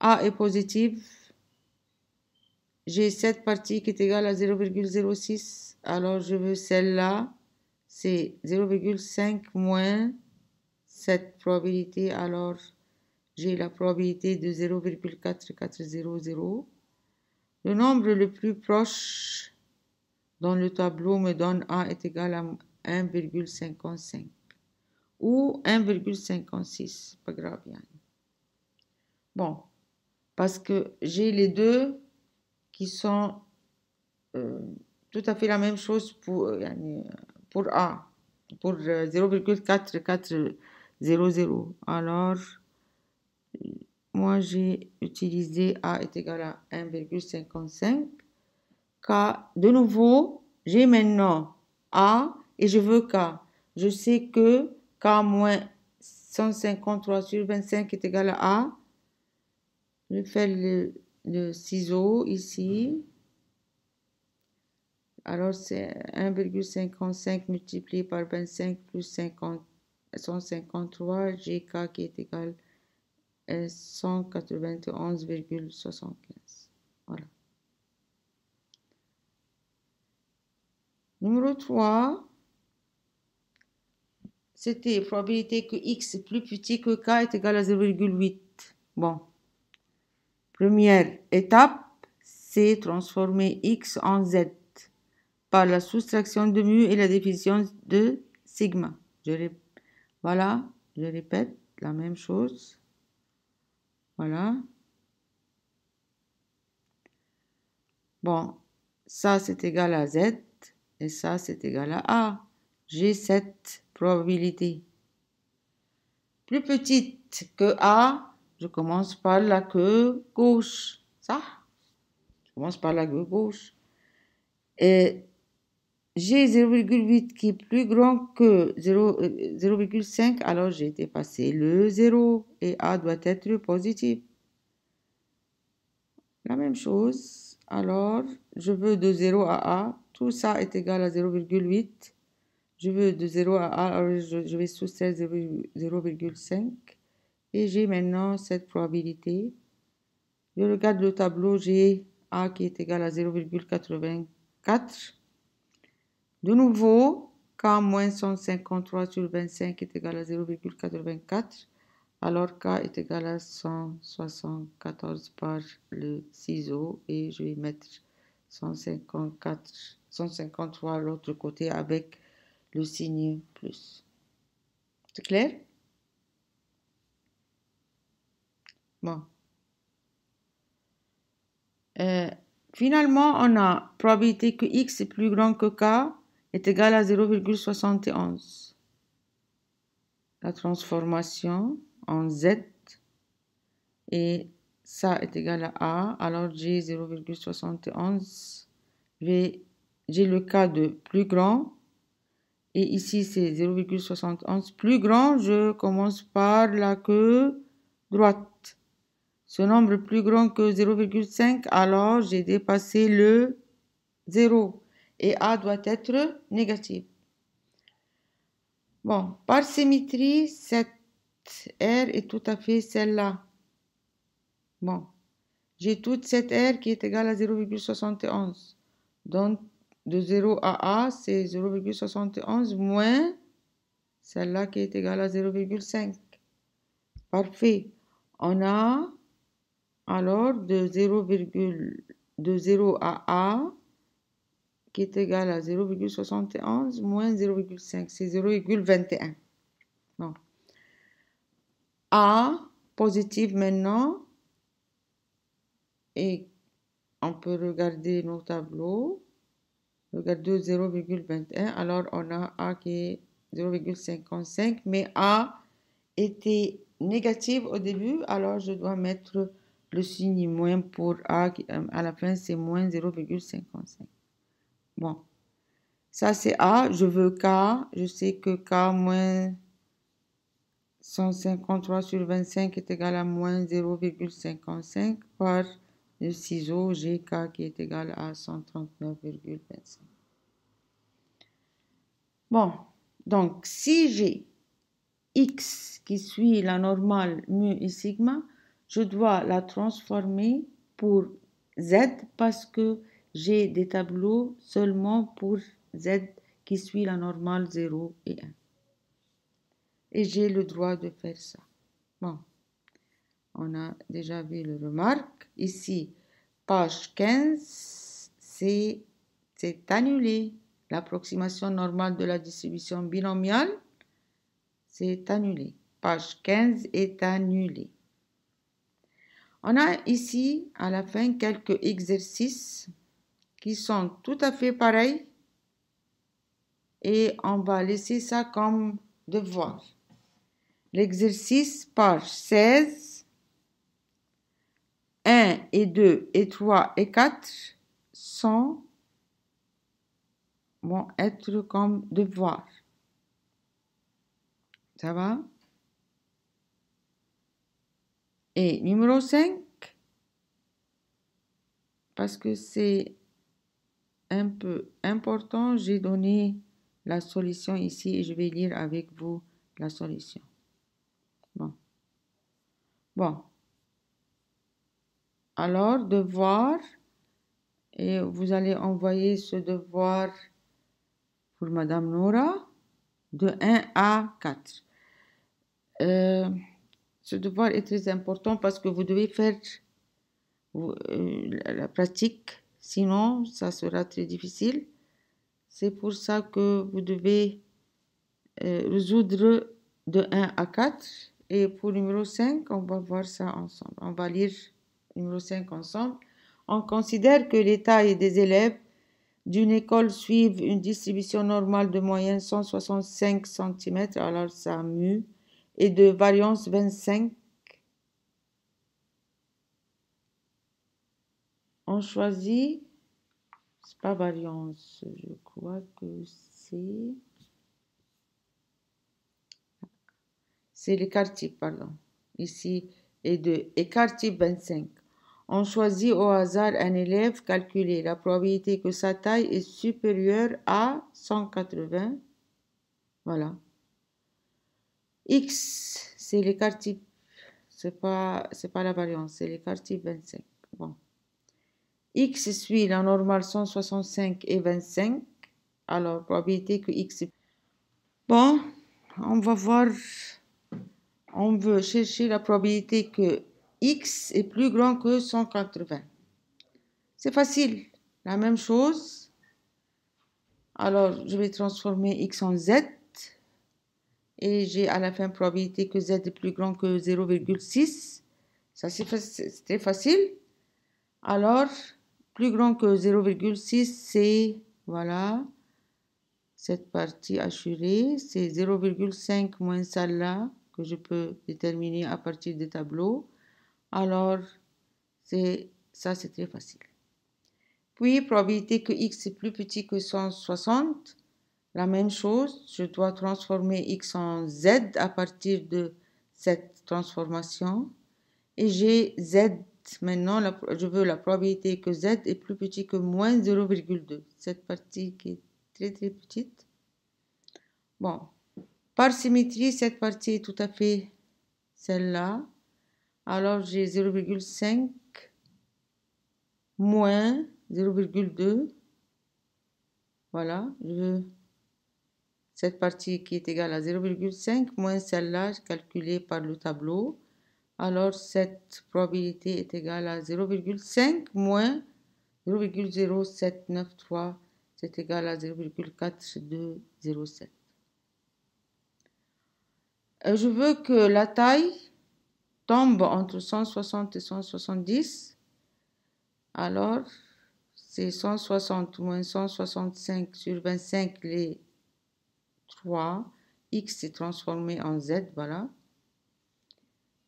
A est positive. J'ai cette partie qui est égale à 0,06, alors je veux celle-là, c'est 0,5 moins cette probabilité, alors j'ai la probabilité de 0,4400. Le nombre le plus proche dont le tableau me donne A est égal à 1,55 ou 1,56, pas grave. Yann. Bon, parce que j'ai les deux qui sont euh, tout à fait la même chose pour, euh, pour A, pour 0,4400. Euh, Alors, moi j'ai utilisé A est égal à 1,55 de nouveau, j'ai maintenant A et je veux K. Je sais que K moins 153 sur 25 est égal à A. Je fais le, le ciseau ici. Alors, c'est 1,55 multiplié par 25 plus 50, 153, K qui est égal à 191,75. Voilà. Numéro 3, c'était probabilité que x plus petit que k est égal à 0,8. Bon. Première étape, c'est transformer x en z par la soustraction de mu et la définition de sigma. Voilà, je répète la même chose. Voilà. Bon, ça c'est égal à z. Et ça, c'est égal à A. J'ai cette probabilité. Plus petite que A, je commence par la queue gauche. Ça Je commence par la queue gauche. Et j'ai 0,8 qui est plus grand que 0,5, euh, alors j'ai dépassé le 0 et A doit être positif. La même chose, alors je veux de 0 à A, tout ça est égal à 0,8. Je veux de 0 à A, je, vais soustraire 0,5. Et j'ai maintenant cette probabilité. Je regarde le tableau, j'ai A qui est égal à 0,84. De nouveau, K moins 153 sur 25 est égal à 0,84, alors K est égal à 174 par le ciseau et je vais mettre 154 150 l'autre côté avec le signe plus. C'est clair Bon. Euh, finalement, on a probabilité que x est plus grand que k est égal à 0,71. La transformation en z et ça est égal à a, alors j'ai 0,71 v j'ai le cas de plus grand. Et ici, c'est 0,71. Plus grand, je commence par la queue droite. Ce nombre est plus grand que 0,5, alors j'ai dépassé le 0. Et A doit être négatif. Bon, par symétrie, cette R est tout à fait celle-là. Bon, j'ai toute cette R qui est égale à 0,71. Donc, de 0 à A, c'est 0,71 moins celle-là qui est égale à 0,5. Parfait. On a alors de 0, de 0 à A qui est égal à 0,71 moins 0,5. C'est 0,21. A positive maintenant. Et on peut regarder nos tableaux. Regardez, 0,21. Alors, on a A qui est 0,55. Mais A était négative au début. Alors, je dois mettre le signe moins pour A. Euh, à la fin, c'est moins 0,55. Bon. Ça, c'est A. Je veux K. Je sais que K moins 153 sur 25 est égal à moins 0,55 par le ciseau GK qui est égal à 139,25. Bon, donc si j'ai x qui suit la normale mu et sigma, je dois la transformer pour z parce que j'ai des tableaux seulement pour z qui suit la normale 0 et 1. Et j'ai le droit de faire ça. Bon on a déjà vu le remarque. Ici, page 15, c'est annulé. L'approximation normale de la distribution binomiale, c'est annulé. Page 15 est annulé. On a ici, à la fin, quelques exercices qui sont tout à fait pareils et on va laisser ça comme devoir. L'exercice page 16 1 et 2 et 3 et 4 sont vont être comme devoir. Ça va Et numéro 5, parce que c'est un peu important, j'ai donné la solution ici et je vais lire avec vous la solution. Bon. Bon. Alors, devoir, et vous allez envoyer ce devoir pour Madame Nora de 1 à 4. Euh, ce devoir est très important parce que vous devez faire euh, la pratique, sinon ça sera très difficile. C'est pour ça que vous devez euh, résoudre de 1 à 4. Et pour numéro 5, on va voir ça ensemble. On va lire numéro 5 ensemble, on considère que les tailles des élèves d'une école suivent une distribution normale de moyenne 165 cm, alors ça mu, et de variance 25. On choisit, c'est pas variance, je crois que c'est, c'est l'écart type, pardon, ici, et de écart type 25. On choisit au hasard un élève calculé. La probabilité que sa taille est supérieure à 180. Voilà. X, c'est l'écart type. C'est pas, pas la variance, c'est l'écart type 25. Bon. X suit la normale 165 et 25. Alors, probabilité que X Bon, on va voir. On veut chercher la probabilité que x est plus grand que 180. C'est facile. La même chose. Alors, je vais transformer x en z. Et j'ai à la fin probabilité que z est plus grand que 0,6. Ça, c'est très facile. Alors, plus grand que 0,6, c'est, voilà, cette partie assurée. C'est 0,5 moins celle-là que je peux déterminer à partir des tableaux. Alors, ça, c'est très facile. Puis, probabilité que x est plus petit que 160. La même chose, je dois transformer x en z à partir de cette transformation. Et j'ai z maintenant, je veux la probabilité que z est plus petit que moins 0,2. Cette partie qui est très très petite. Bon, par symétrie, cette partie est tout à fait celle-là. Alors, j'ai 0,5 moins 0,2. Voilà, je, cette partie qui est égale à 0,5 moins celle-là calculée par le tableau. Alors, cette probabilité est égale à 0,5 moins 0,0793, c'est égal à 0,4207. Euh, je veux que la taille tombe entre 160 et 170, alors c'est 160 moins 165 sur 25 les 3. X est transformé en Z, voilà.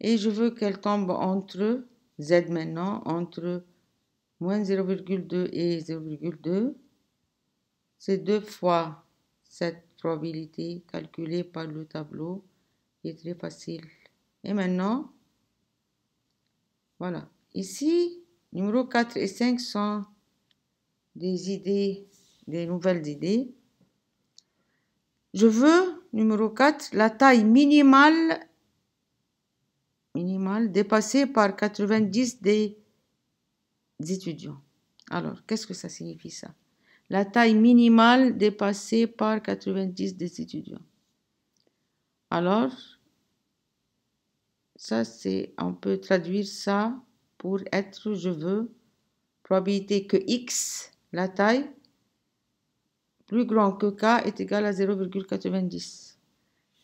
Et je veux qu'elle tombe entre Z maintenant, entre moins 0,2 et 0,2. C'est deux fois cette probabilité calculée par le tableau qui est très facile. Et maintenant, voilà. Ici, numéro 4 et 5 sont des idées, des nouvelles idées. Je veux, numéro 4, la taille minimale, dépassée par 90 des, des étudiants. Alors, qu'est-ce que ça signifie ça La taille minimale dépassée par 90 des étudiants. Alors, ça, c'est, on peut traduire ça pour être, je veux, probabilité que x, la taille, plus grand que k est égal à 0,90.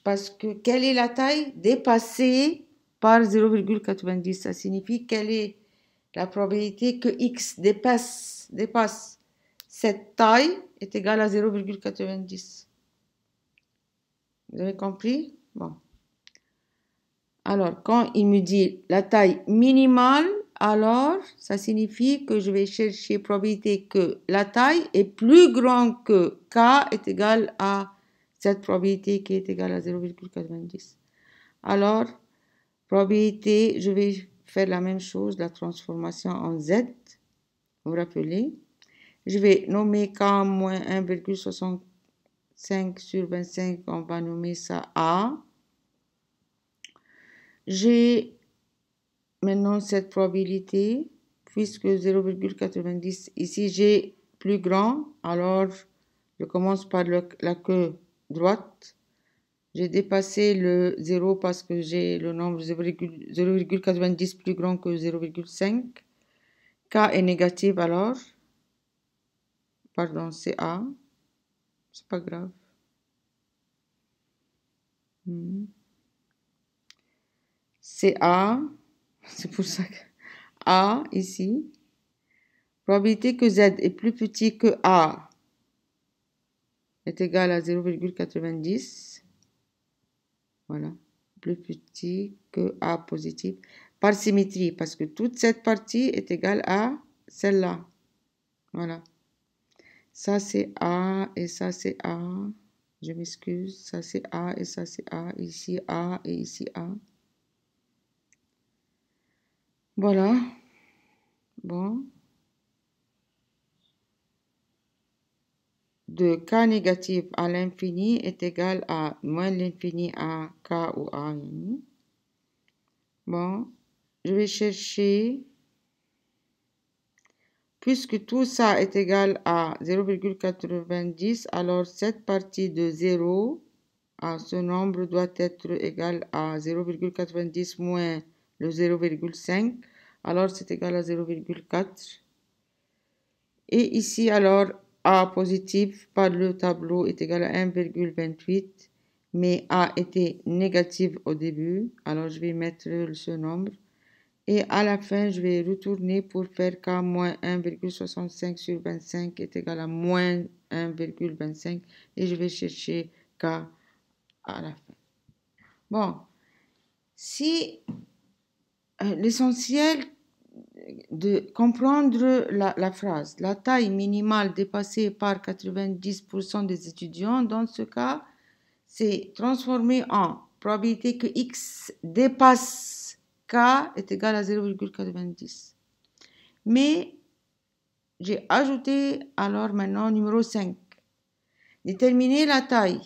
Parce que quelle est la taille dépassée par 0,90 Ça signifie quelle est la probabilité que x dépasse, dépasse cette taille est égale à 0,90. Vous avez compris Bon. Alors, quand il me dit la taille minimale, alors ça signifie que je vais chercher probabilité que la taille est plus grande que K est égal à cette probabilité qui est égale à 0,90. Alors, probabilité, je vais faire la même chose, la transformation en Z. Vous vous rappelez Je vais nommer K moins 1,65 sur 25, on va nommer ça A. J'ai maintenant cette probabilité, puisque 0,90 ici, j'ai plus grand, alors je commence par la queue droite. J'ai dépassé le 0 parce que j'ai le nombre 0,90 plus grand que 0,5. K est négatif alors. Pardon, c'est A. C'est pas grave. Hmm c'est A, c'est pour ça que A ici, probabilité que Z est plus petit que A est égal à 0,90. Voilà. Plus petit que A positif. Par symétrie, parce que toute cette partie est égale à celle-là. Voilà. Ça, c'est A et ça, c'est A. Je m'excuse. Ça, c'est A et ça, c'est A. Ici, A et ici, A. Voilà. Bon. De k négatif à l'infini est égal à moins l'infini à k ou à n. Bon. Je vais chercher Puisque tout ça est égal à 0,90, alors cette partie de 0 à ce nombre doit être égal à 0,90 moins le 0,5 alors c'est égal à 0,4 et ici alors A positif par le tableau est égal à 1,28 mais A était négative au début alors je vais mettre ce nombre et à la fin je vais retourner pour faire K moins 1,65 sur 25 est égal à moins 1,25 et je vais chercher K à la fin. Bon, si euh, l'essentiel de comprendre la, phrase. La taille minimale dépassée par 90% des étudiants, dans ce cas, c'est transformé en probabilité que x dépasse k est égal à 0,90. Mais j'ai ajouté alors maintenant numéro 5. Déterminer la taille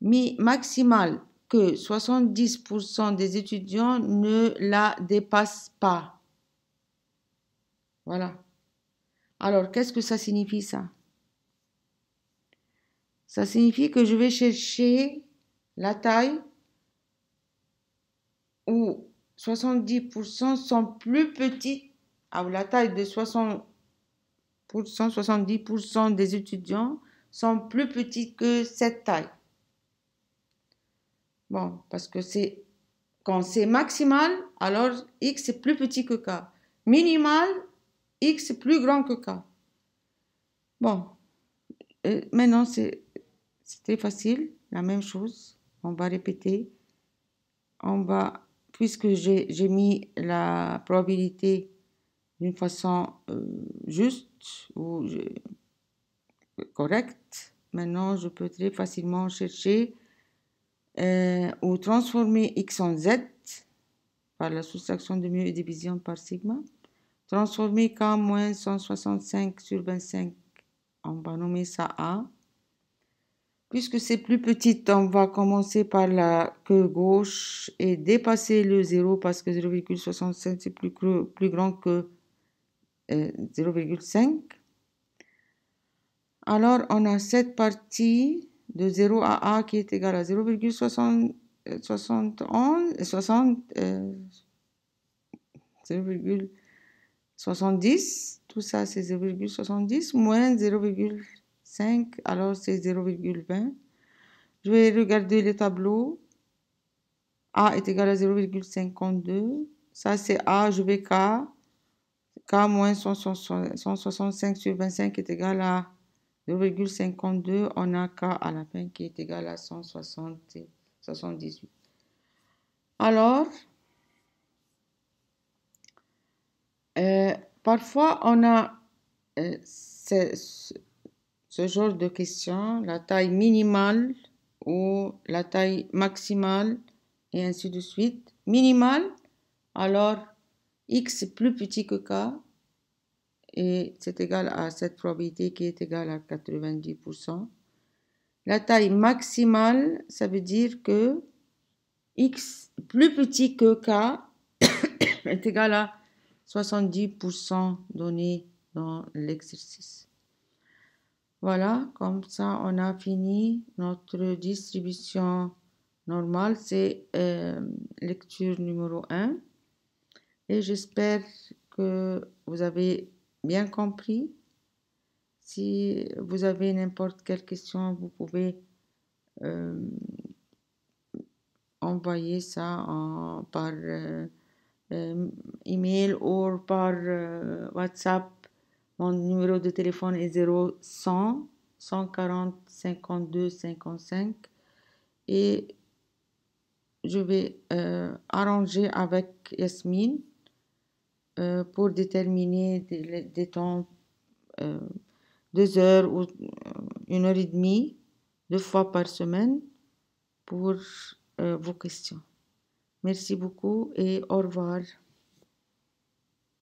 mi maximale que 70% des étudiants ne la dépassent pas. Voilà. Alors, qu'est-ce que ça signifie ça Ça signifie que je vais chercher la taille où 70% sont plus petits, ou ah, la taille de 60%, 70% des étudiants sont plus petits que cette taille. Bon, parce que c'est quand c'est maximal, alors x est plus petit que k. Minimal, x est plus grand que k. Bon, euh, maintenant c'est très facile, la même chose. On va répéter. On va, puisque j'ai mis la probabilité d'une façon euh, juste ou euh, correcte, maintenant je peux très facilement chercher euh, ou transformer x en z par la soustraction de mu et division par sigma. Transformer k moins 165 sur 25, on va nommer ça A. Puisque c'est plus petit, on va commencer par la queue gauche et dépasser le 0 parce que 0,65 c'est plus, plus, grand que 0,5. Euh, Alors on a cette partie de 0 à A qui est égal à 0,70, euh, euh, tout ça c'est 0,70 moins 0,5, alors c'est 0,20. Je vais regarder les tableaux. A est égal à 0,52. Ça c'est A, je vais K. K moins 165 sur 25 est égal à 2,52, on a K à la fin qui est égal à 178. Alors, euh, parfois on a euh, ce, genre de question, la taille minimale ou la taille maximale et ainsi de suite. Minimale, alors x est plus petit que k et c'est égal à cette probabilité qui est égale à 90%. La taille maximale, ça veut dire que x plus petit que k <coughs> est égal à 70% donné dans l'exercice. Voilà, comme ça on a fini notre distribution normale, c'est euh, lecture numéro 1. Et j'espère que vous avez bien compris. Si vous avez n'importe quelle question, vous pouvez euh, envoyer ça par euh, euh, email ou par WhatsApp. Mon numéro de téléphone est 0100 140 52 55 et je vais arranger avec Yasmine euh, pour déterminer des, temps, euh, deux heures ou euh, une heure et demie, deux fois par semaine, pour vos questions. Merci beaucoup et au revoir.